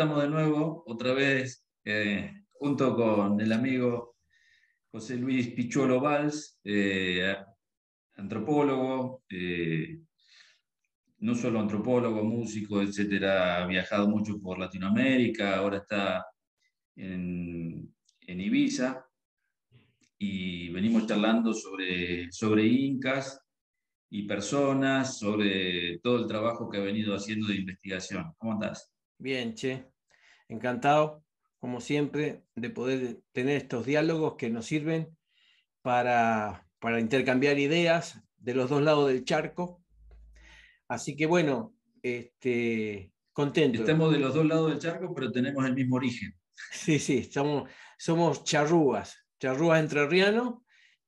estamos de nuevo, otra vez, eh, junto con el amigo José Luis pichuolo Valls, eh, antropólogo, eh, no solo antropólogo, músico, etcétera, ha viajado mucho por Latinoamérica, ahora está en, Ibiza, y venimos charlando sobre, sobre incas y personas, sobre todo el trabajo que ha venido haciendo de investigación. ¿Cómo estás? Bien, Che. Encantado, como siempre, de poder tener estos diálogos que nos sirven para, para intercambiar ideas de los dos lados del charco. Así que bueno, este, contento. Estamos de los dos lados del charco, pero tenemos el mismo origen. Sí, sí, somos, somos charrúas, charrúas entrerrianos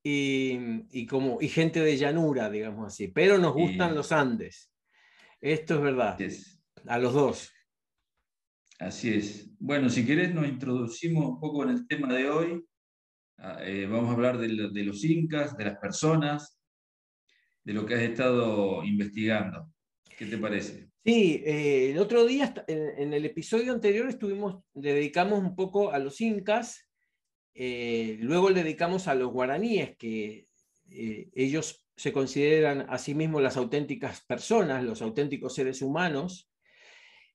y, y, como, y gente de llanura, digamos así, pero nos gustan los Andes. Esto es verdad, a los dos. Así es. Bueno, si querés nos introducimos un poco en el tema de hoy. Ah, eh, vamos a hablar de, los incas, de las personas, de lo que has estado investigando. ¿Qué te parece? Sí, eh, el otro día, en, el episodio anterior, estuvimos, dedicamos un poco a los incas, eh, luego le dedicamos a los guaraníes, que ellos se consideran a sí mismos las auténticas personas, los auténticos seres humanos.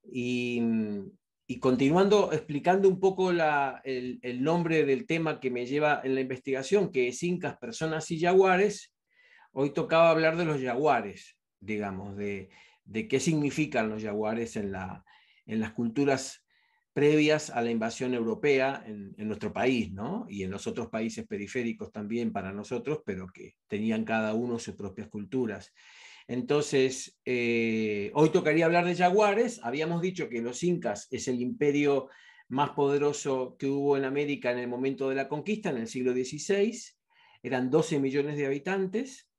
Y mm, y continuando explicando un poco el, nombre del tema que me lleva en la investigación, que es Incas, Personas y Jaguares, hoy tocaba hablar de los jaguares, digamos, de, de qué significan los jaguares en, en, las culturas previas a la invasión europea en, en, nuestro país, ¿no? Y en los otros países periféricos también para nosotros, pero que tenían cada uno sus propias culturas. Entonces, eh, hoy tocaría hablar de jaguares. Habíamos dicho que los incas es el imperio más poderoso que hubo en América en el momento de la conquista, en el siglo XVI. Eran 12 millones de habitantes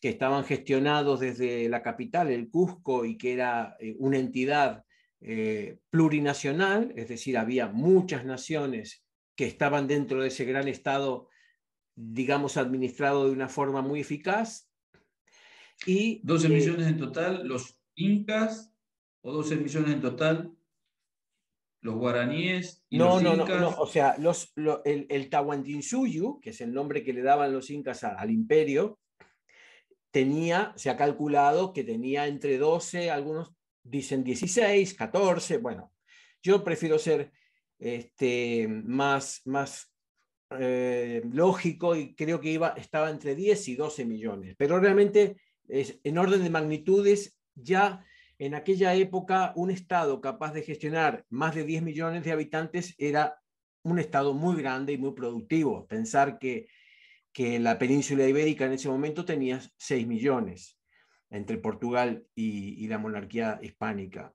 que estaban gestionados desde la capital, el Cusco, y que era eh, una entidad eh, plurinacional, es decir, había muchas naciones que estaban dentro de ese gran Estado, digamos, administrado de una forma muy eficaz, 12 millones en total los incas o 12 millones en total los guaraníes y no, los no, incas. No, no, o sea, el, Tahuantinsuyu, que es el nombre que le daban los incas al, imperio, tenía, se ha calculado que tenía entre 12, algunos dicen 16, 14, bueno, yo prefiero ser este, más, más eh, lógico y creo que iba, estaba entre 10 y 12 millones, pero realmente en orden de magnitudes, ya en aquella época un Estado capaz de gestionar más de 10 millones de habitantes era un Estado muy grande y muy productivo. Pensar que, que la península ibérica en ese momento tenía 6 millones entre Portugal y, la monarquía hispánica.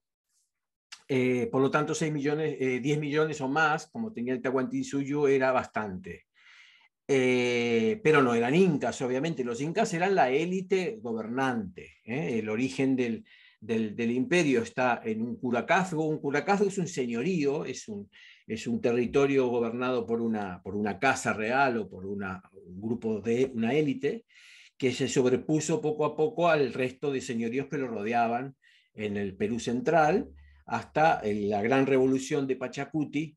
Eh, por lo tanto, millones, 10 eh, millones o más, como tenía el Tahuantinsuyo, era bastante. Eh, pero no eran incas, obviamente. Los incas eran la élite gobernante. ¿eh? El origen del, imperio está en un curacazgo. Un curacazgo es un señorío, es un, es un territorio gobernado por una, por una casa real o por una, un grupo de una élite que se sobrepuso poco a poco al resto de señoríos que lo rodeaban en el Perú central hasta la gran revolución de Pachacuti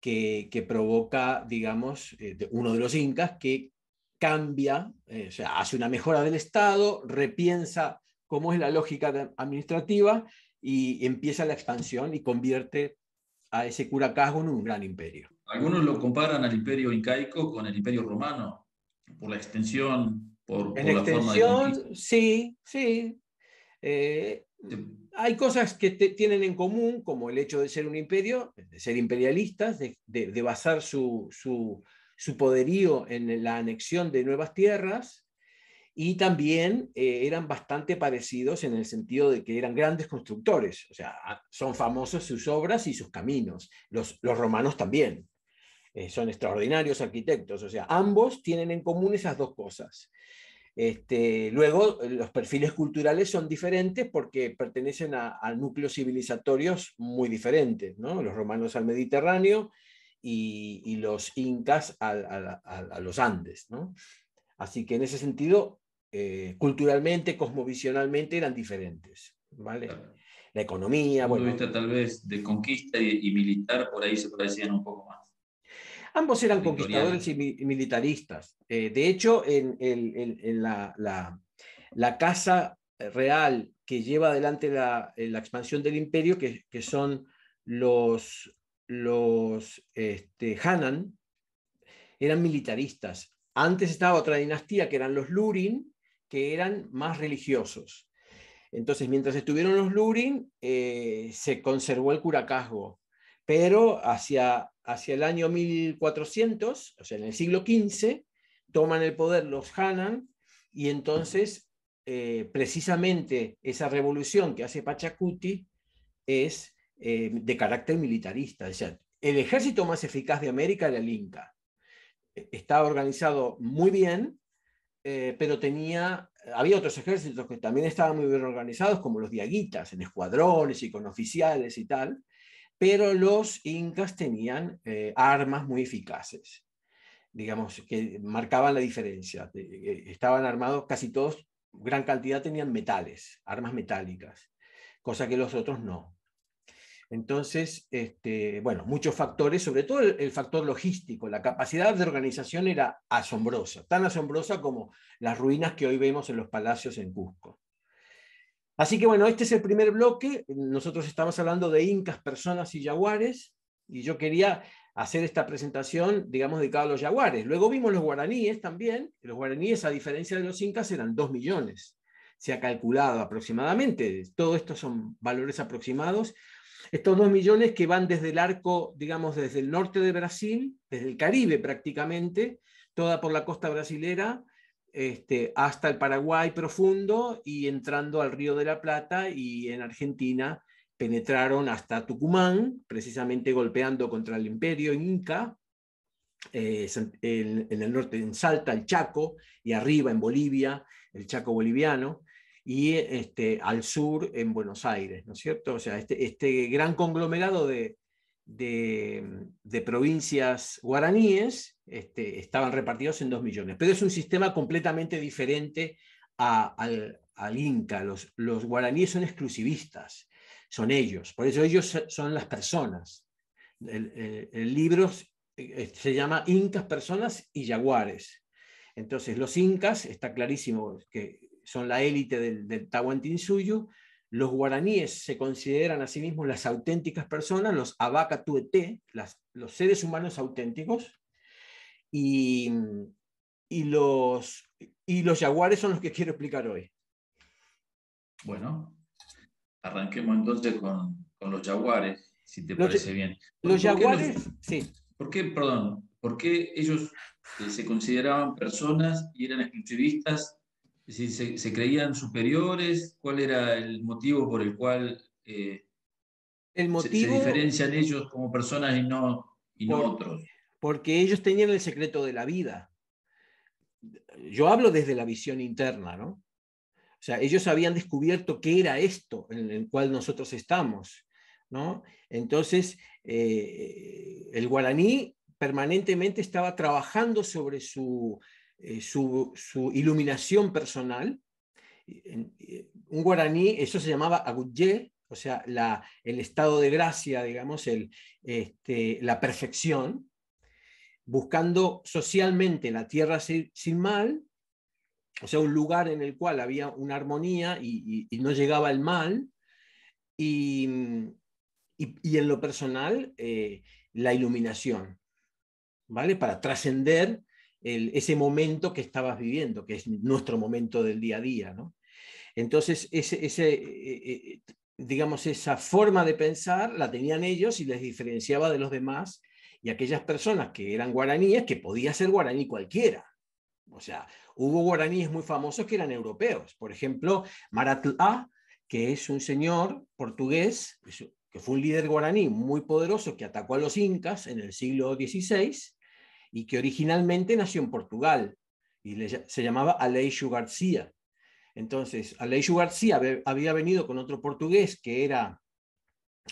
que, provoca, digamos, eh, uno de los incas que cambia, eh, o sea, hace una mejora del Estado, repiensa cómo es la lógica administrativa y empieza la expansión y convierte a ese Curacasgo en un gran imperio. Algunos lo comparan al imperio incaico con el imperio romano, por la extensión, por, la, forma de... Sí, sí. Eh, hay cosas que tienen en común, como el hecho de ser un imperio, de ser imperialistas, de, basar su, poderío en la anexión de nuevas tierras, y también eh, eran bastante parecidos en el sentido de que eran grandes constructores, o sea, son famosos sus obras y sus caminos, los, romanos también. Eh, son extraordinarios arquitectos, o sea, ambos tienen en común esas dos cosas. Este, luego, eh, los perfiles culturales son diferentes porque pertenecen a, núcleos civilizatorios muy diferentes, ¿no? los romanos al Mediterráneo y, los incas a, los Andes. Así que en ese sentido, eh, culturalmente, cosmovisionalmente eran diferentes. ¿vale? La economía. Bueno, vista, tal vez de conquista y militar, por ahí se parecían un poco más. Ambos eran conquistadores y, militaristas. Eh, de hecho, en, la, casa real que lleva adelante la, eh, expansión del imperio, que, son los, los este, Hanan, eran militaristas. Antes estaba otra dinastía que eran los Lurin, que eran más religiosos. Entonces, mientras estuvieron los Lurin, eh, se conservó el curacazgo pero hacia, hacia el año 1400, o sea, en el siglo XV, toman el poder los Hanan y entonces eh, precisamente esa revolución que hace Pachacuti es eh, de carácter militarista. el ejército más eficaz de América era el Inca. E, estaba organizado muy bien, eh, pero tenía, había otros ejércitos que también estaban muy bien organizados, como los diaguitas, en escuadrones y con oficiales y tal, pero los incas tenían eh, armas muy eficaces, digamos, que marcaban la diferencia. Eh, estaban armados, casi todos, gran cantidad tenían metales, armas metálicas, cosa que los otros no. Entonces, este, bueno, muchos factores, sobre todo el, factor logístico, la capacidad de organización era asombrosa, tan asombrosa como las ruinas que hoy vemos en los palacios en Cusco. Así que bueno, este es el primer bloque. Nosotros estamos hablando de incas, personas y jaguares, y yo quería hacer esta presentación, digamos, dedicada a los jaguares. Luego vimos los guaraníes también. Los guaraníes, a diferencia de los incas, eran 2 millones. Se ha calculado aproximadamente. Todo esto son valores aproximados. Estos dos millones que van desde el arco, digamos, desde el norte de Brasil, desde el Caribe prácticamente, toda por la costa brasilera, este, hasta el Paraguay profundo y entrando al Río de la Plata y en Argentina penetraron hasta Tucumán, precisamente golpeando contra el imperio inca, eh, en, el norte, en Salta, el Chaco, y arriba en Bolivia, el Chaco boliviano, y este, al sur en Buenos Aires, ¿no es cierto? O sea, este, este gran conglomerado de, de, provincias guaraníes este, estaban repartidos en dos millones. Pero es un sistema completamente diferente al, Inca. Los, guaraníes son exclusivistas, son ellos. Por eso ellos son las personas. El, libro eh, se llama Incas, Personas y Jaguares. Entonces, los incas, está clarísimo que son la élite del Tahuantinsuyo, los guaraníes se consideran a sí mismos las auténticas personas, los abacatuete, los seres humanos auténticos, y, los, y jaguares son los que quiero explicar hoy. Bueno, arranquemos entonces con, los jaguares, si te parece bien. Los jaguares, sí. ¿Por qué, perdón, por qué ellos eh, se consideraban personas y eran exclusivistas si se, creían superiores? ¿Cuál era el motivo por el cual eh, el motivo, se, diferencian ellos como personas y no, otros? Porque ellos tenían el secreto de la vida. Yo hablo desde la visión interna, ¿no? O sea, ellos habían descubierto qué era esto en el cual nosotros estamos, ¿no? Entonces, eh, el guaraní permanentemente estaba trabajando sobre su eh, su, iluminación personal. Eh, un guaraní, eso se llamaba agudye, o sea, el estado de gracia, digamos, este, la perfección, buscando socialmente la tierra sin, mal, o sea, un lugar en el cual había una armonía y, no llegaba el mal, y, en lo personal, eh, la iluminación, ¿vale? Para trascender ese momento que estabas viviendo, que es nuestro momento del día a día. ¿no? Entonces, ese, ese eh, eh, digamos, esa forma de pensar la tenían ellos y les diferenciaba de los demás y aquellas personas que eran guaraníes, que podía ser guaraní cualquiera. O sea, hubo guaraníes muy famosos que eran europeos. Por ejemplo, Maratla, que es un señor portugués, que fue un líder guaraní muy poderoso que atacó a los incas en el siglo XVI y que originalmente nació en Portugal y se llamaba Aleixo García. Entonces, Aleixo García había venido con otro portugués que era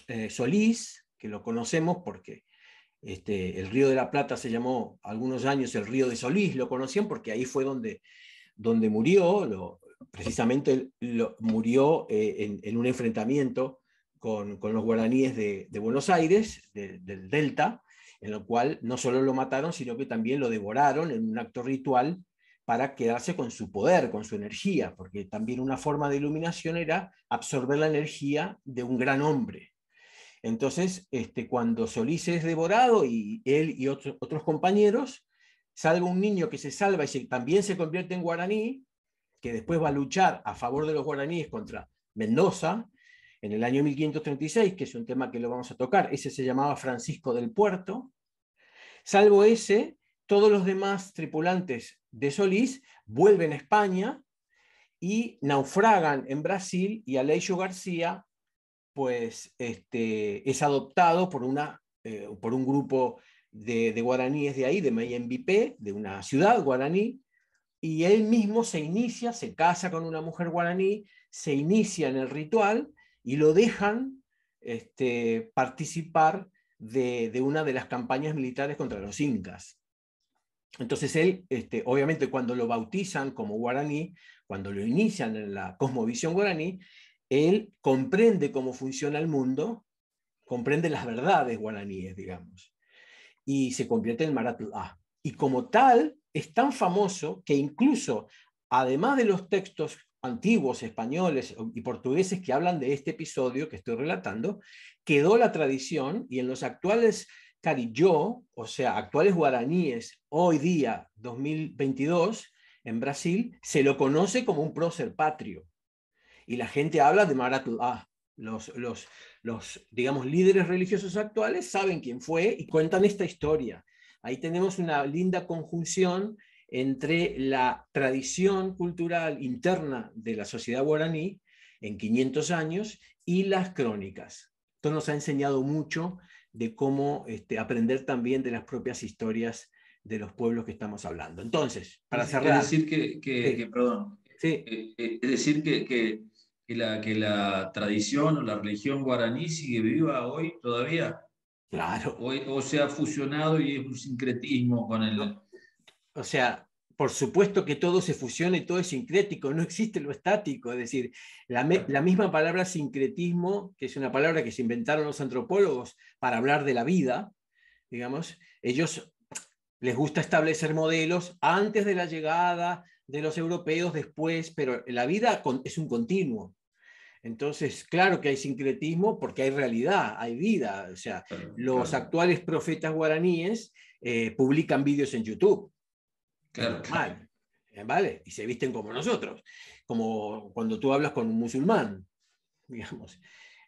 eh, Solís, que lo conocemos porque este, el Río de la Plata se llamó algunos años el Río de Solís, lo conocían porque ahí fue donde, donde murió, precisamente murió eh, en, un enfrentamiento con, los guaraníes de, Buenos Aires, del Delta, en lo cual no solo lo mataron, sino que también lo devoraron en un acto ritual para quedarse con su poder, con su energía, porque también una forma de iluminación era absorber la energía de un gran hombre. Entonces, este, cuando Solís es devorado y él y otros compañeros, salvo un niño que se salva y también se convierte en guaraní, que después va a luchar a favor de los guaraníes contra Mendoza, en el año 1536, que es un tema que lo vamos a tocar, ese se llamaba Francisco del Puerto. Salvo ese, todos los demás tripulantes de Solís vuelven a España y naufragan en Brasil y Aleixo García pues, este, es adoptado por, eh, por un grupo de, guaraníes de ahí, de Mayenvipé, de una ciudad guaraní, y él mismo se inicia, se casa con una mujer guaraní, se inicia en el ritual y lo dejan este, participar de, una de las campañas militares contra los incas. Entonces él, este, obviamente cuando lo bautizan como guaraní, cuando lo inician en la cosmovisión guaraní, él comprende cómo funciona el mundo, comprende las verdades guaraníes, digamos, y se convierte en A. Y como tal, es tan famoso que incluso, además de los textos antiguos españoles y portugueses que hablan de este episodio que estoy relatando, quedó la tradición y en los actuales carilló, o sea, actuales guaraníes, hoy día 2022, en Brasil, se lo conoce como un prócer patrio. Y la gente habla de Maratulá. Los, los, los, digamos, líderes religiosos actuales saben quién fue y cuentan esta historia. Ahí tenemos una linda conjunción entre la tradición cultural interna de la sociedad guaraní en 500 años y las crónicas. Esto nos ha enseñado mucho de cómo este, aprender también de las propias historias de los pueblos que estamos hablando. Entonces, para cerrar... Es decir que, perdón, es decir que, la, que la tradición o la religión guaraní sigue viva hoy todavía. Claro. O, o se ha fusionado y es un sincretismo con el o sea, por supuesto que todo se fusiona y todo es sincrético, no existe lo estático, es decir, la, misma palabra sincretismo, que es una palabra que se inventaron los antropólogos para hablar de la vida, digamos, ellos les gusta establecer modelos antes de la llegada de los europeos, después, pero la vida es un continuo. Entonces, claro que hay sincretismo porque hay realidad, hay vida. O sea, los actuales profetas guaraníes eh, publican vídeos en YouTube Claro. Eh, ¿vale? Y se visten como nosotros, como cuando tú hablas con un musulmán, digamos.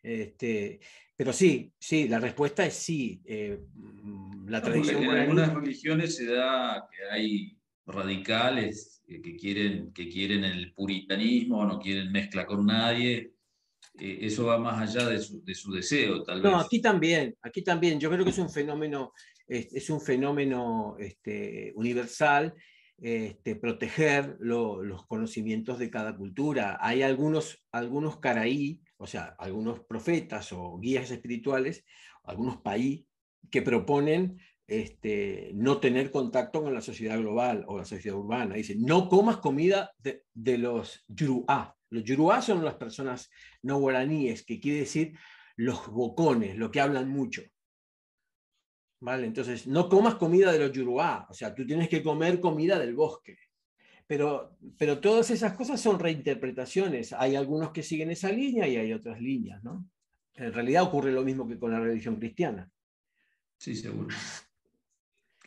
Este, pero sí, sí, la respuesta es sí. Eh, mm, la En algunas religiones se da que hay radicales que quieren, que quieren el puritanismo, no quieren mezcla con nadie. Eh, eso va más allá de su, deseo, tal vez. No, aquí también, aquí también. Yo creo que es un fenómeno, es, un fenómeno este, universal este, proteger los conocimientos de cada cultura. Hay algunos, algunos caraí, o sea, algunos profetas o guías espirituales, algunos país que proponen este, no tener contacto con la sociedad global o la sociedad urbana. Dicen, no comas comida de, los yuruá. Los yuruá son las personas no guaraníes, que quiere decir los bocones, lo que hablan mucho. ¿vale? Entonces, no comas comida de los yuruá, o sea, tú tienes que comer comida del bosque. Pero, pero todas esas cosas son reinterpretaciones. Hay algunos que siguen esa línea y hay otras líneas, ¿no? En realidad ocurre lo mismo que con la religión cristiana. Sí, seguro.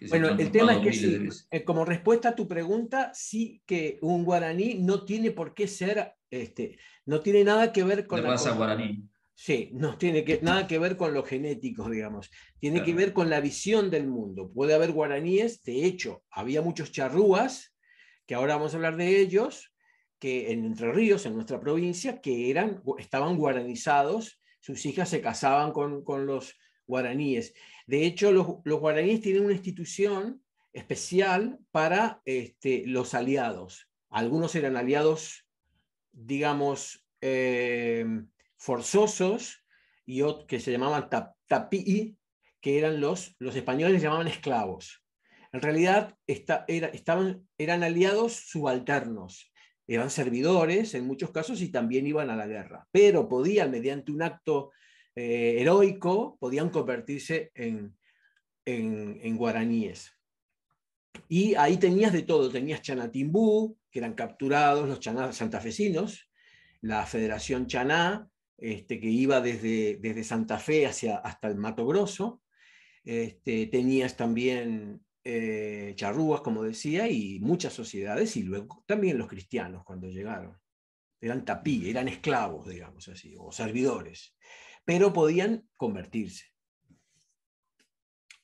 bueno, el tema es que sí, eh, como respuesta a tu pregunta, sí que un guaraní no tiene por qué ser, este, no tiene nada que ver con la, guaraní. Sí, no tiene nada que ver con lo genético, digamos. Tiene que ver con la visión del mundo. Puede haber guaraníes, de hecho, había muchos charrúas, que ahora vamos a hablar de ellos, que en Entre Ríos, en nuestra provincia, que eran, estaban guaranizados, sus hijas se casaban con, los guaraníes. De hecho, los, guaraníes tienen una institución especial para este, los aliados. Algunos eran aliados, digamos, eh, forzosos y que se llamaban tapi, que eran los, los españoles llamaban esclavos. En realidad estaban, eran aliados subalternos, eran servidores en muchos casos y también iban a la guerra, pero podían, mediante un acto eh, heroico, podían convertirse en, en, guaraníes. Y ahí tenías de todo, tenías Chanatimbú, que eran capturados los chanás santafesinos, la Federación Chaná, este, que iba desde, desde Santa Fe hacia, hasta el Mato Grosso. Este, tenías también eh, charrúas, como decía, y muchas sociedades, y luego también los cristianos cuando llegaron. Eran tapí, eran esclavos, digamos así, o servidores, pero podían convertirse.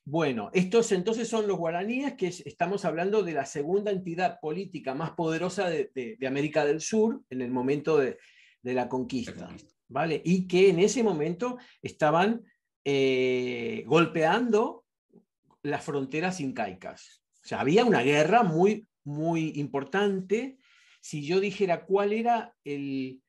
Bueno, estos entonces son los guaraníes, que estamos hablando de la segunda entidad política más poderosa de, América del Sur en el momento de, La conquista. Y que en ese momento estaban eh, golpeando las fronteras incaicas. O sea, había una guerra muy, muy importante. Si yo dijera cuál era el,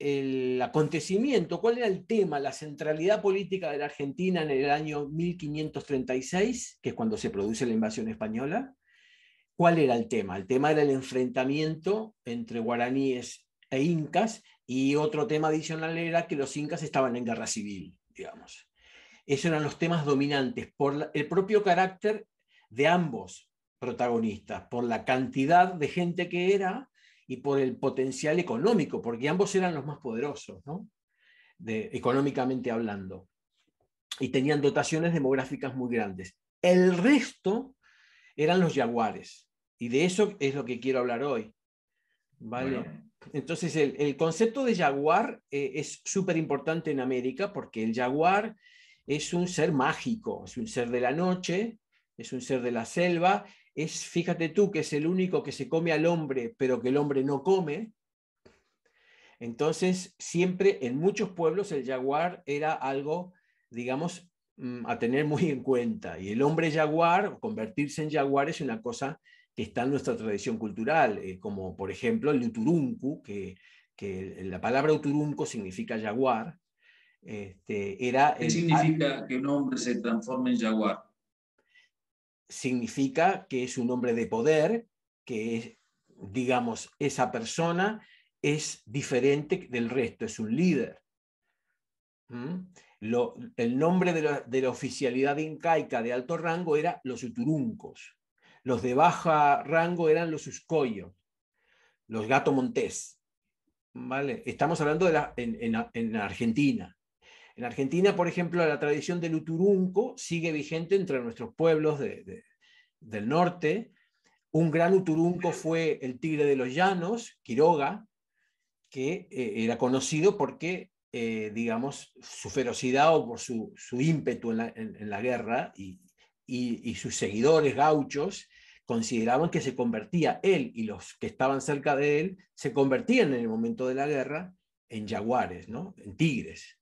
el acontecimiento, cuál era el tema, la centralidad política de la Argentina en el año 1536, que es cuando se produce la invasión española, ¿cuál era el tema? El tema era el enfrentamiento entre guaraníes e incas, y otro tema adicional era que los incas estaban en guerra civil, digamos. Esos eran los temas dominantes por el propio carácter de ambos protagonistas, por la cantidad de gente que era y por el potencial económico, porque ambos eran los más poderosos, de, económicamente hablando, y tenían dotaciones demográficas muy grandes. El resto eran los jaguares, y de eso es lo que quiero hablar hoy. Vale. Entonces, el, concepto de jaguar eh, es súper importante en América porque el jaguar es un ser mágico, es un ser de la noche, es un ser de la selva, es, fíjate tú, que es el único que se come al hombre, pero que el hombre no come. Entonces, siempre en muchos pueblos el jaguar era algo, digamos, mm, a tener muy en cuenta. Y el hombre jaguar, convertirse en jaguar, es una cosa que está en nuestra tradición cultural, eh, como por ejemplo el Uturuncu, que, la palabra Uturunco significa jaguar. Este, era ¿Qué significa que un hombre se transforme en jaguar? Significa que es un hombre de poder, que es, digamos, esa persona es diferente del resto, es un líder. ¿Mm? el nombre de la, de la oficialidad incaica de alto rango era los uturuncos. Los de baja rango eran los uscoyos, los gato montés. ¿vale? Estamos hablando de la, en, Argentina. En Argentina, por ejemplo, la tradición del uturunco sigue vigente entre nuestros pueblos del norte. Un gran uturunco fue el tigre de los llanos, Quiroga, que eh, era conocido porque, eh, digamos, su ferocidad o por su, ímpetu en la, en la guerra y, y, sus seguidores gauchos consideraban que se convertía él y los que estaban cerca de él, se convertían en el momento de la guerra en jaguares, ¿no? en tigres.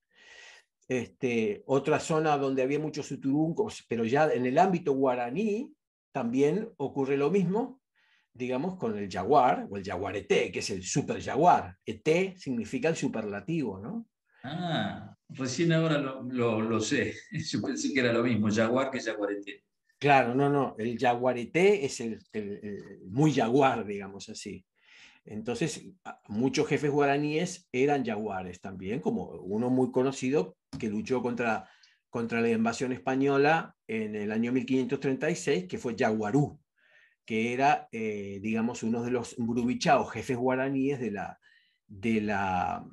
Este, otra zona donde había muchos suturuncos, pero ya en el ámbito guaraní también ocurre lo mismo, digamos, con el jaguar o el jaguarete, que es el super jaguar. E significa el superlativo, ¿no? Ah. Recién ahora lo, sé. Yo pensé que era lo mismo, jaguar que jaguarete. Claro, no, no. El jaguarete es el, muy jaguar, digamos así. Entonces, muchos jefes guaraníes eran jaguares también, como uno muy conocido que luchó contra, contra la invasión española en el año 1536, que fue Jaguarú, que era, eh, digamos, uno de los brubichaos, jefes guaraníes de la, de la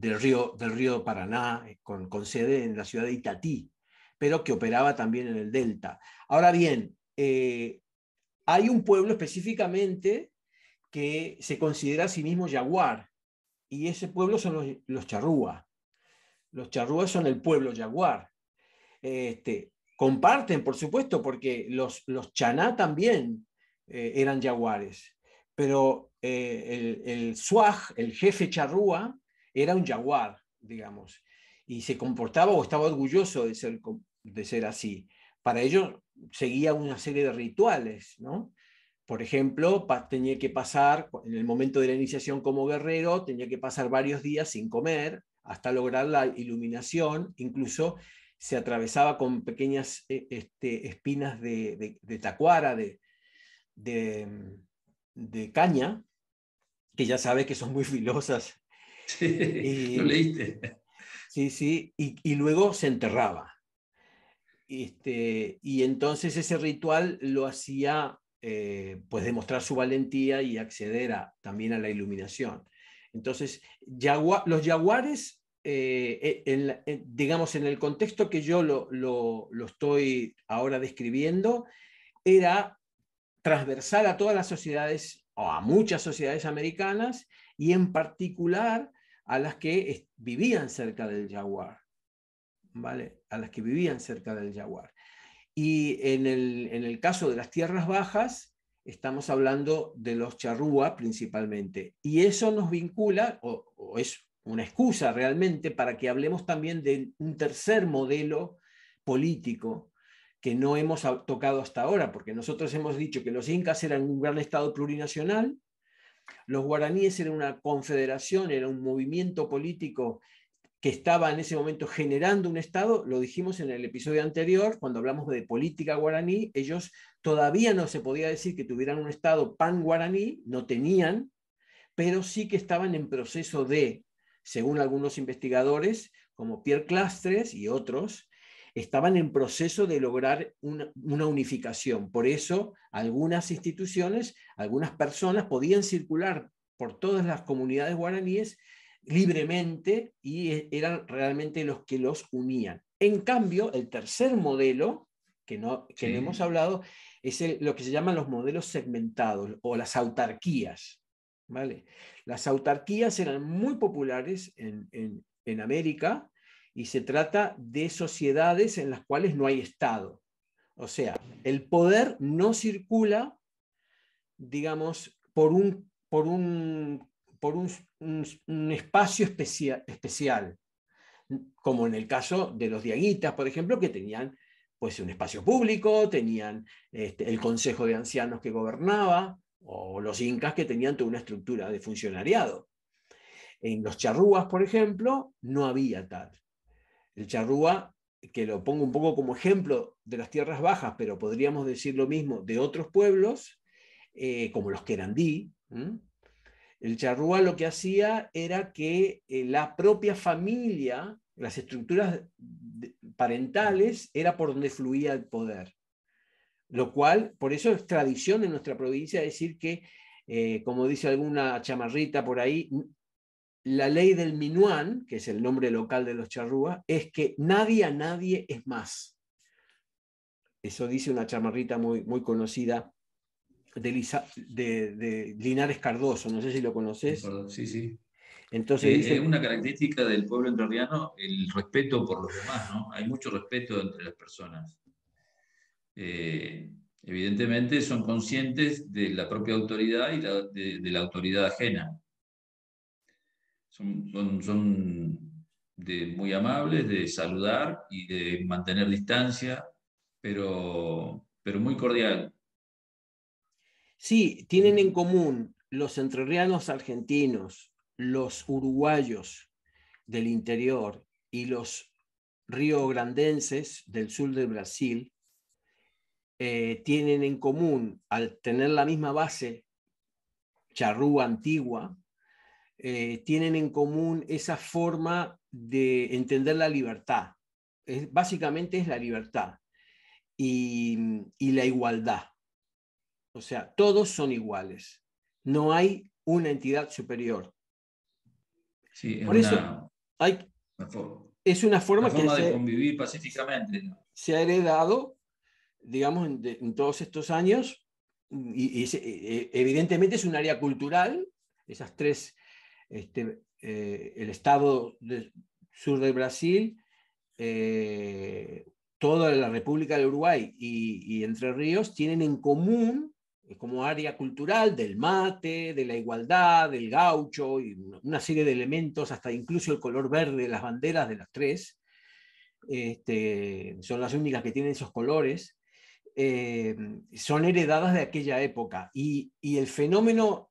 del río, del río Paraná, eh, con, sede en la ciudad de Itatí, pero que operaba también en el delta. Ahora bien, eh, hay un pueblo específicamente que se considera a sí mismo jaguar, y ese pueblo son los, charrúas. Los charrúas son el pueblo jaguar. Este, comparten, por supuesto, porque los, chaná también eh, eran jaguares, pero el, el el jefe charrúa, era un jaguar, digamos, y se comportaba o estaba orgulloso de ser, de ser así. Para ello seguía una serie de rituales, ¿no? Por ejemplo, tenía que pasar, en el momento de la iniciación como guerrero, tenía que pasar varios días sin comer hasta lograr la iluminación, incluso se atravesaba con pequeñas e, este, espinas de, de, de tacuara, de, de, mm, caña, que ya sabes que son muy filosas Sí, y, lo leíste. Sí, sí, y, luego se enterraba. Este, y entonces ese ritual lo hacía eh, pues demostrar su valentía y acceder a, también a la iluminación. Entonces, los jaguares, eh, eh, digamos, en el contexto que yo lo, lo estoy ahora describiendo, era transversal a todas las sociedades o a muchas sociedades americanas y en particular a las que vivían cerca del jaguar, ¿vale? A las que vivían cerca del jaguar. Y en el, caso de las tierras bajas, estamos hablando de los charrúas principalmente. Y eso nos vincula, o, es una excusa realmente, para que hablemos también de un tercer modelo político que no hemos tocado hasta ahora, porque nosotros hemos dicho que los incas eran un gran estado plurinacional, los guaraníes eran una confederación, era un movimiento político que estaba en ese momento generando un Estado, lo dijimos en el episodio anterior, cuando hablamos de política guaraní, ellos todavía no se podía decir que tuvieran un Estado pan guaraní, no tenían, pero sí que estaban en proceso de, según algunos investigadores, como Pierre Clastres y otros, estaban en proceso de lograr una, unificación. Por eso algunas instituciones, algunas personas podían circular por todas las comunidades guaraníes libremente y eh, eran realmente los que los unían. En cambio, el tercer modelo que no que hemos hablado es lo que se llaman los modelos segmentados o las autarquías. ¿vale? Las autarquías eran muy populares en, en, en América, y se trata de sociedades en las cuales no hay Estado. O sea, el poder no circula, digamos, por un, por por un, espacio especial, como en el caso de los diaguitas, por ejemplo, que tenían pues, un espacio público, tenían este, el Consejo de Ancianos que gobernaba, o los incas que tenían toda una estructura de funcionariado. En los charrúas, por ejemplo, no había tal. El charrúa, que lo pongo un poco como ejemplo de las tierras bajas, pero podríamos decir lo mismo de otros pueblos, eh, como los querandí. El charrúa lo que hacía era que eh, la propia familia, las estructuras parentales, era por donde fluía el poder. Lo cual, por eso es tradición en nuestra provincia decir que eh, como dice alguna chamarrita por ahí, la ley del Minuán, que es el nombre local de los charrúas, es que nadie a nadie es más. Eso dice una chamarrita muy, muy conocida de, Linares Cardoso, no sé si lo conoces. Sí, sí. Entonces eh, dice... Es una característica del pueblo entrerriano el respeto por los demás, ¿no? Hay mucho respeto entre las personas. Eh, evidentemente son conscientes de la propia autoridad y de la autoridad ajena. Son, muy amables, de saludar y de mantener distancia, pero, muy cordial. Sí, tienen en común los entrerrianos argentinos, los uruguayos del interior y los riograndenses del sur de Brasil, eh, tienen en común, al tener la misma base charrúa antigua, eh, tienen en común esa forma de entender la libertad. Es, básicamente es la libertad y, y la igualdad. O sea, todos son iguales. No hay una entidad superior. Sí, es Por una, eso hay, es una forma, que de se, convivir pacíficamente. Se ha heredado, digamos, en, todos estos años, y, y, eh, eh, evidentemente es un área cultural, esas tres este, eh, el estado sur de Brasil, eh, toda la República del Uruguay y, Entre Ríos tienen en común eh, como área cultural del mate, de la igualdad, del gaucho y una serie de elementos, hasta incluso el color verde, de las banderas de las tres, este, son las únicas que tienen esos colores, son heredadas de aquella época. y el fenómeno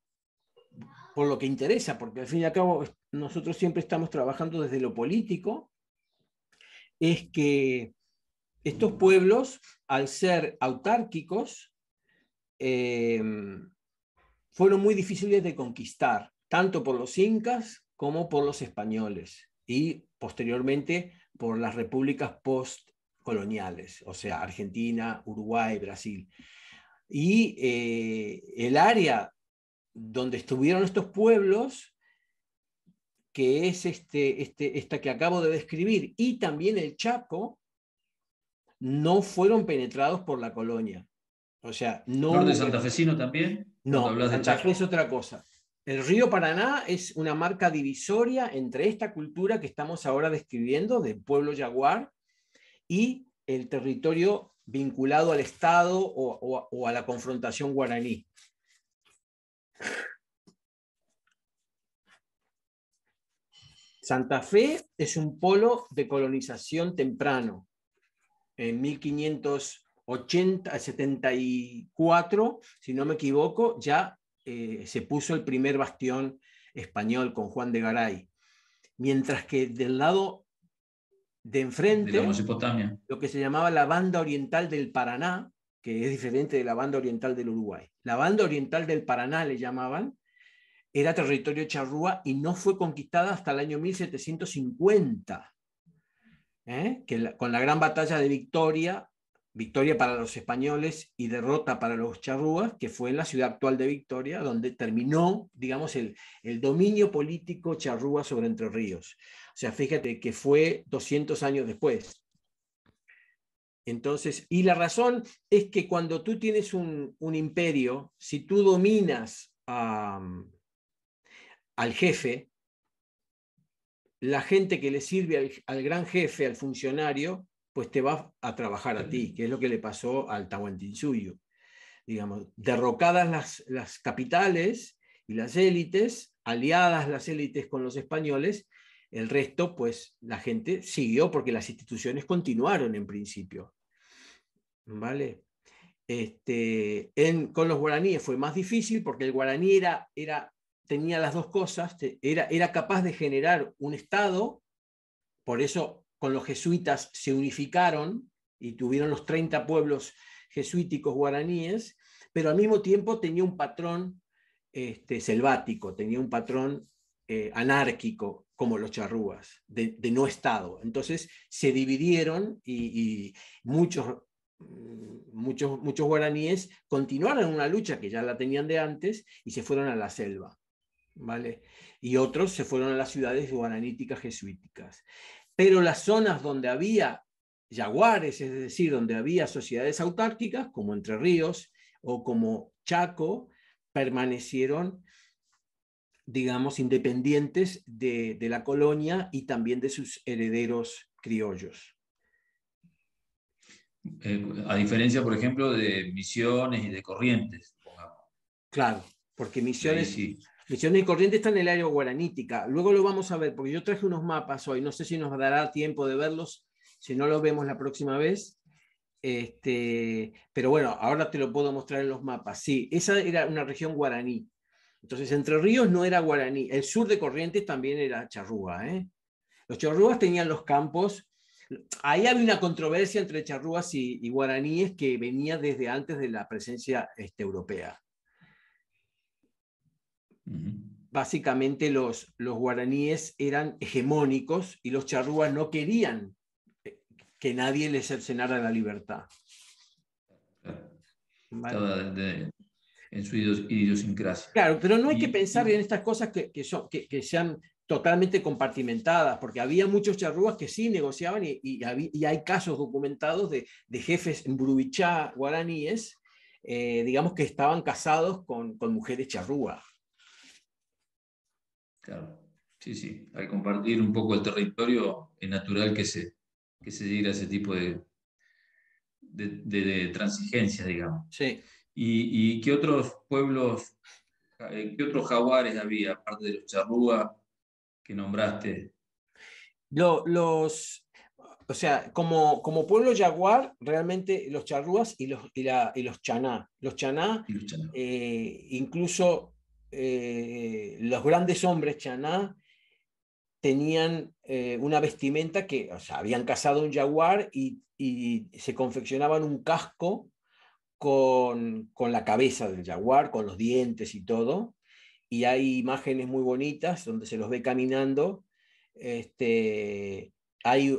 por lo que interesa, porque al fin y al cabo nosotros siempre estamos trabajando desde lo político, es que estos pueblos, al ser autárquicos, em, fueron muy difíciles de conquistar, tanto por los incas como por los españoles y posteriormente por las repúblicas postcoloniales, o sea, Argentina, Uruguay, Brasil. Y eh, el área donde estuvieron estos pueblos, que es este, este, esta que acabo de describir, y también el Chaco, no fueron penetrados por la colonia. O sea, no. ¿Norte santafesino también? No, Santa Chaco es otra cosa. El río Paraná es una marca divisoria entre esta cultura que estamos ahora describiendo, del pueblo jaguar, y el territorio vinculado al Estado o a la confrontación guaraní. Santa Fe es un polo de colonización temprano. En 1574, si no me equivoco, ya eh, se puso el primer bastión español con Juan de Garay. Mientras que del lado de enfrente, lo que se llamaba la banda oriental del Paraná, que es diferente de la banda oriental del Uruguay. La banda oriental del Paraná le llamaban, era territorio charrúa y no fue conquistada hasta el año 1750, ¿eh? que con la gran batalla de Victoria, victoria para los españoles y derrota para los charrúas, que fue en la ciudad actual de Victoria, donde terminó, digamos, el, el dominio político charrúa sobre Entre Ríos. O sea, fíjate que fue 200 años después. Entonces, y la razón es que cuando tú tienes un, imperio, si tú dominas al jefe, la gente que le sirve al, gran jefe, al funcionario, pues te va a trabajar a ti, que es lo que le pasó al Tahuantinsuyo. Digamos, derrocadas las capitales y las élites, aliadas las élites con los españoles, el resto, pues la gente siguió porque las instituciones continuaron en principio. ¿Vale? Este, con los guaraníes fue más difícil porque el guaraní era, era, tenía las dos cosas, era, era capaz de generar un Estado, por eso con los jesuitas se unificaron y tuvieron los 30 pueblos jesuíticos guaraníes, pero al mismo tiempo tenía un patrón este, selvático, tenía un patrón eh, anárquico como los charrúas, de, no Estado. Entonces se dividieron y, muchos mm, muchos, muchos guaraníes continuaron una lucha que ya la tenían de antes y se fueron a la selva, ¿vale? Y otros se fueron a las ciudades guaraníticas jesuíticas. Pero las zonas donde había jaguares, es decir, donde había sociedades autárquicas, como Entre Ríos o como Chaco, permanecieron digamos, independientes de, la colonia y también de sus herederos criollos. Eh, a diferencia, por ejemplo, de Misiones y de Corrientes. Claro, porque Misiones, Misiones y Corrientes están en el área guaranítica. Luego lo vamos a ver, porque yo traje unos mapas hoy, no sé si nos dará tiempo de verlos, si no los vemos la próxima vez. Este, pero bueno, ahora te lo puedo mostrar en los mapas. Sí, esa era una región guaraní. Entonces, Entre Ríos no era guaraní, el sur de Corrientes también era charrúa. ¿eh? Los charrúas tenían los campos. Ahí había una controversia entre charrúas y, guaraníes que venía desde antes de la presencia este, europea. Básicamente los, los guaraníes eran hegemónicos y los charrúas no querían eh, que nadie les cercenara la libertad en su idiosincrasia. Claro, pero no hay que pensar en estas cosas que, sean totalmente compartimentadas, porque había muchos charrúas que sí negociaban y, hay casos documentados de, jefes en guaraníes, eh, digamos que estaban casados con, mujeres charrúas. Claro, sí, sí. Al compartir un poco el territorio, es natural que se, que se ese tipo de, de, de, de digamos. Sí. ¿Y, qué otros pueblos, eh, qué otros jaguares había, aparte de los charrúas que nombraste? los, o sea, como, como pueblo jaguar, realmente los charrúas y los, y, la, y los chaná. Los chaná, eh, incluso eh, los grandes hombres chaná tenían una vestimenta que, o sea, habían cazado un jaguar y se confeccionaban un casco con, la cabeza del jaguar, con los dientes y todo, y hay imágenes muy bonitas donde se los ve caminando. Este, hay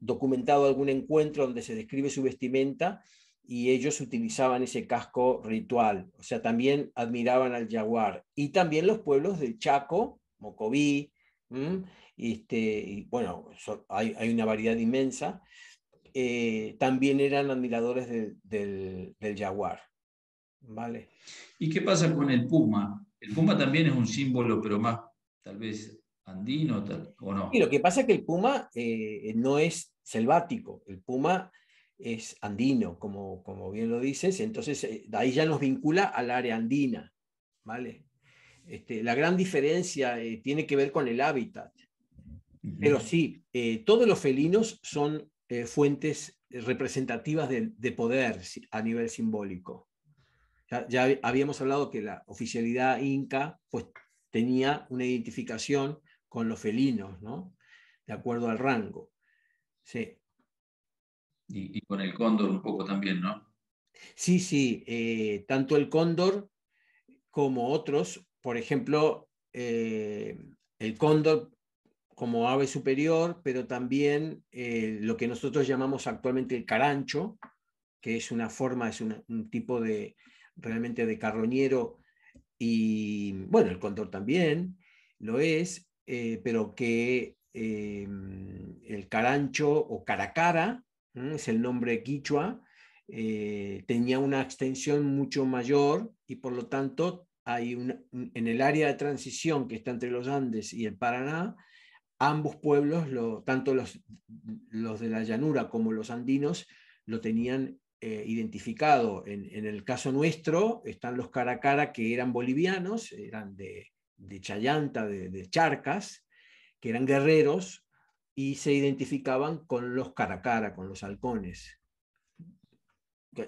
documentado algún encuentro donde se describe su vestimenta y ellos utilizaban ese casco ritual. O sea, también admiraban al jaguar. Y también los pueblos del Chaco, Mocoví, este, y bueno, hay, hay, una variedad inmensa. Eh, también eran admiradores del, jaguar. ¿Vale? ¿Y qué pasa con el puma? El puma también es un símbolo, pero más tal vez andino o no. Y lo que pasa es que el puma eh, no es selvático, el puma es andino, como, como bien lo dices, entonces eh, ahí ya nos vincula al área andina. ¿Vale? Este, la gran diferencia tiene que ver con el hábitat. Pero sí, todos los felinos son eh, fuentes eh, representativas de, poder a nivel simbólico. Ya, habíamos hablado que la oficialidad inca pues, tenía una identificación con los felinos, ¿no? de acuerdo al rango. Sí. Y, con el cóndor un poco también, ¿no? Sí, sí, eh, tanto el cóndor como otros, por ejemplo, el cóndor como ave superior, pero también eh, lo que nosotros llamamos actualmente el carancho, que es una forma, es un tipo de realmente de carroñero y bueno, el condor también lo es, eh, pero que eh, el carancho o caracara, es el nombre quichua, tenía una extensión mucho mayor y por lo tanto hay en el área de transición que está entre los Andes y el Paraná, ambos pueblos, tanto los, los, de la llanura como los andinos, lo tenían eh, identificado. En, el caso nuestro están los caracara que eran bolivianos, eran de, de Chayanta, de, Charcas, que eran guerreros y se identificaban con los caracara, con los halcones.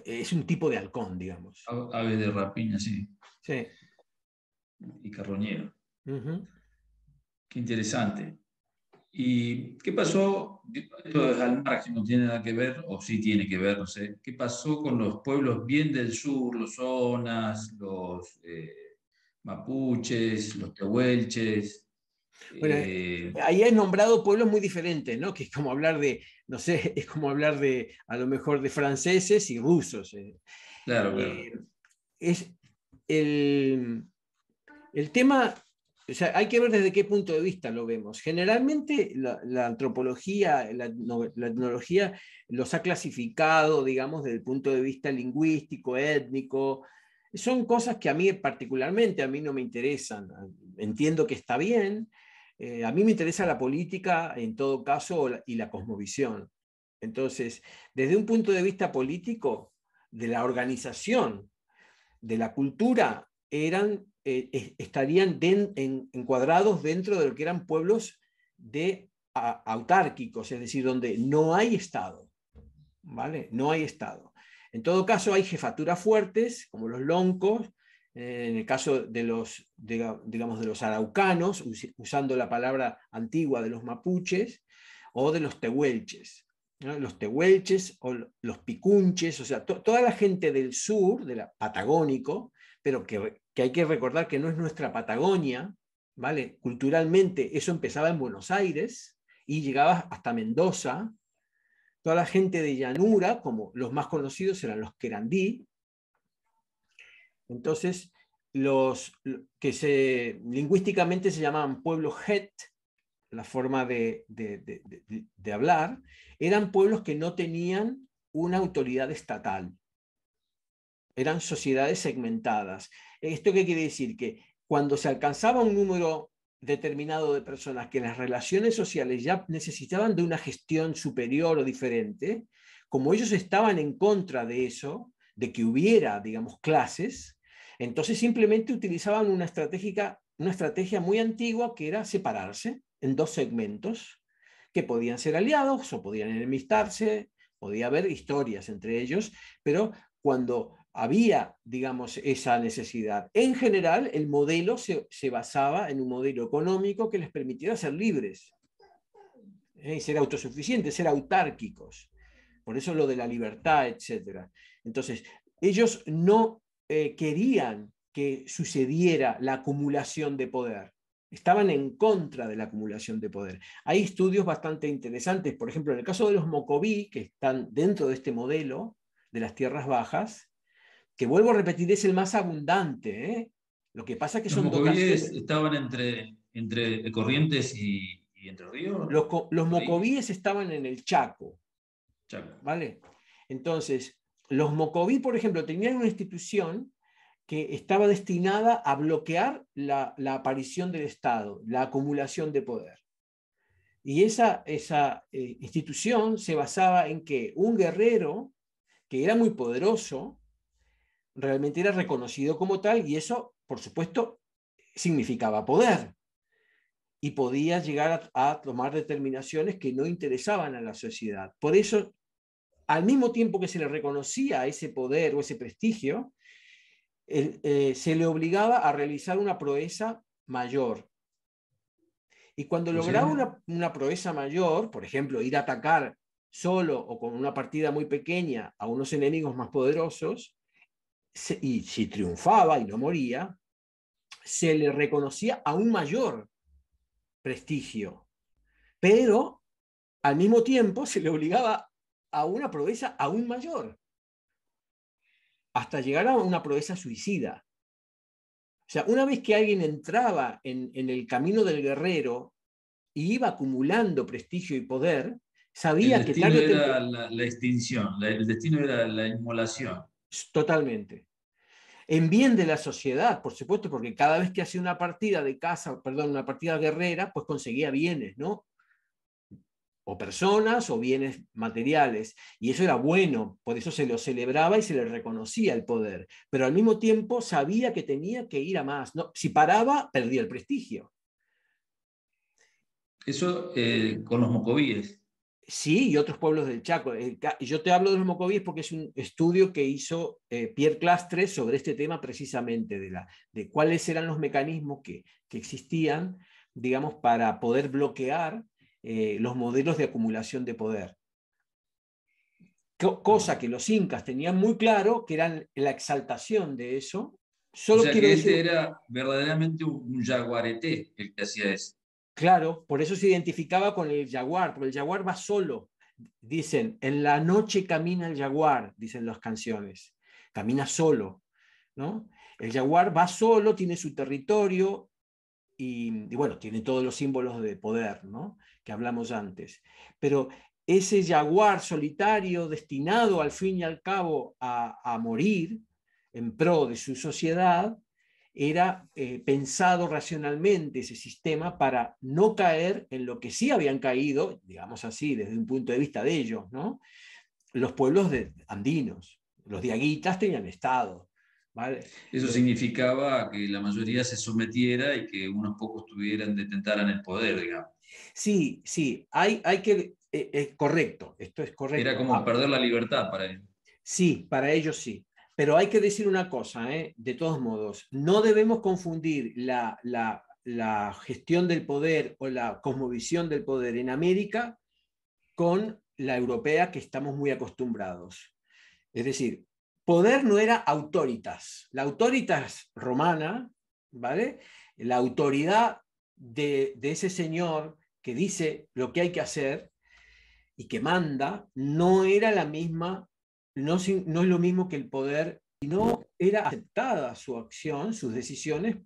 Es un tipo de halcón, digamos. Ave de rapiña, sí. Sí. Y carroñero. Qué interesante. ¿Y qué pasó? Esto es al margen, no tiene nada que ver, o sí tiene que ver, no sé. ¿Qué pasó con los pueblos bien del sur, los zonas, los eh, mapuches, los tehuelches? Eh, ahí has nombrado pueblos muy diferentes, ¿no? Que es como hablar de, no sé, es como hablar de, a lo mejor, de franceses y rusos. Eh. Claro, claro. es el, el tema hay que ver desde qué punto de vista lo vemos. Generalmente la, antropología, la, etnología los ha clasificado, digamos, desde el punto de vista lingüístico, étnico. Son cosas que a mí particularmente, a mí no me interesan. Entiendo que está bien. Eh, a mí me interesa la política, en todo caso, y la cosmovisión. Entonces, desde un punto de vista político, de la organización, de la cultura, eran eh, estarían encuadrados dentro de lo que eran pueblos de autárquicos, es decir, donde no hay Estado. ¿vale? No hay Estado. En todo caso, hay jefaturas fuertes, como los loncos, eh, en el caso de los, digamos, de los araucanos, usando la palabra antigua de los mapuches, o de los tehuelches. Los tehuelches o los picunches, o sea, toda la gente del sur, de la, patagónico, pero que, que hay que recordar que no es nuestra Patagonia, ¿vale? Culturalmente eso empezaba en Buenos Aires y llegaba hasta Mendoza. Toda la gente de llanura, como los más conocidos eran los querandí. Entonces, los que se, lingüísticamente se llamaban pueblos het, la forma de hablar, eran pueblos que no tenían una autoridad estatal eran sociedades segmentadas. ¿Esto qué quiere decir? Que cuando se alcanzaba un número determinado de personas que las relaciones sociales ya necesitaban de una gestión superior o diferente, como ellos estaban en contra de eso, de que hubiera, digamos, clases, entonces simplemente utilizaban una estrategia, una estrategia muy antigua que era separarse en dos segmentos que podían ser aliados o podían enemistarse, podía haber historias entre ellos, pero cuando había, digamos, esa necesidad. En general, el modelo se, basaba en un modelo económico que les permitía ser libres, ¿eh? ser autosuficientes, ser autárquicos. Por eso lo de la libertad, etc. Entonces, ellos no eh, querían que sucediera la acumulación de poder. Estaban en contra de la acumulación de poder. Hay estudios bastante interesantes, por ejemplo, en el caso de los Mocoví, que están dentro de este modelo de las tierras bajas, que vuelvo a repetir, es el más abundante. ¿eh? Lo que pasa es que son mocovíes estaban entre, entre Corrientes y, Entre Ríos. Los, los mocovíes estaban en el Chaco. Chaco. ¿Vale? Entonces, los mocoví, por ejemplo, tenían una institución que estaba destinada a bloquear la, aparición del Estado, la acumulación de poder. Y esa, esa eh, institución se basaba en que un guerrero, que era muy poderoso, realmente era reconocido como tal y eso, por supuesto, significaba poder y podía llegar a, tomar determinaciones que no interesaban a la sociedad. Por eso, al mismo tiempo que se le reconocía ese poder o ese prestigio, eh, se le obligaba a realizar una proeza mayor. Y cuando lograba una, una proeza mayor, por ejemplo, ir a atacar solo o con una partida muy pequeña a unos enemigos más poderosos, y si triunfaba y no moría, se le reconocía aún mayor prestigio, pero al mismo tiempo se le obligaba a una proeza aún mayor, hasta llegar a una proeza suicida. O sea, una vez que alguien entraba en, el camino del guerrero y iba acumulando prestigio y poder, sabía el que era la, extinción, el destino era la inmolación. Totalmente. En bien de la sociedad, por supuesto, porque cada vez que hacía una partida de casa, perdón, una partida guerrera, pues conseguía bienes, ¿no? O personas o bienes materiales. Y eso era bueno, por eso se lo celebraba y se le reconocía el poder. Pero al mismo tiempo sabía que tenía que ir a más. ¿no? Si paraba, perdía el prestigio. Eso eh, con los mocovíes. Sí, y otros pueblos del Chaco. yo te hablo de los mocovíes porque es un estudio que hizo eh, Pierre Clastres sobre este tema precisamente, de, la, de cuáles eran los mecanismos que, existían, digamos, para poder bloquear eh, los modelos de acumulación de poder. cosa que los incas tenían muy claro, que era la exaltación de eso. Solo o que este era verdaderamente un, jaguareté el que hacía esto. Claro, por eso se identificaba con el jaguar, porque el jaguar va solo. Dicen, en la noche camina el jaguar, dicen las canciones, camina solo, ¿no? El jaguar va solo, tiene su territorio y, bueno, tiene todos los símbolos de poder, ¿no? Que hablamos antes. Pero ese jaguar solitario, destinado al fin y al cabo a morir en pro de su sociedad, era eh, pensado racionalmente ese sistema para no caer en lo que sí habían caído, digamos así, desde un punto de vista de ellos, ¿no? los pueblos de, andinos. Los diaguitas tenían Estado. ¿vale? Eso significaba que la mayoría se sometiera y que unos pocos tuvieran, detentaran el poder, digamos. Sí, sí, hay, hay que... Eh, es correcto, esto es correcto. Era como ah. perder la libertad para ellos. Sí, para ellos sí. Pero hay que decir una cosa, ¿eh? de todos modos, no debemos confundir la, gestión del poder o la cosmovisión del poder en América con la europea que estamos muy acostumbrados. Es decir, poder no era autoritas. La autoritas romana, ¿vale? La autoridad de, de, ese señor que dice lo que hay que hacer y que manda, no era la misma no, es lo mismo que el poder, no era aceptada su acción, sus decisiones,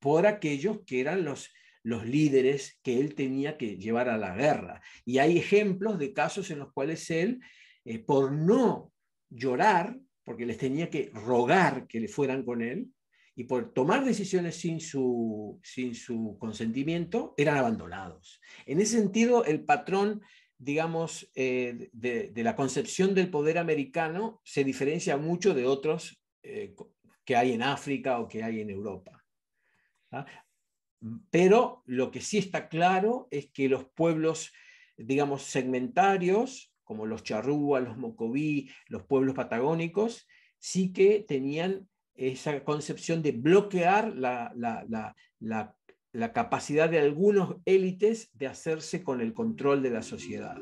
por aquellos que eran los, los líderes que él tenía que llevar a la guerra. Y hay ejemplos de casos en los cuales él, eh, por no llorar, porque les tenía que rogar que le fueran con él, y por tomar decisiones sin su, sin su consentimiento, eran abandonados. En ese sentido, el patrón digamos, eh, de, la concepción del poder americano se diferencia mucho de otros eh, que hay en África o que hay en Europa. ¿ah? Pero lo que sí está claro es que los pueblos, digamos, segmentarios, como los charrúas, los mocoví, los pueblos patagónicos, sí que tenían esa concepción de bloquear la, la la capacidad de algunos élites de hacerse con el control de la sociedad.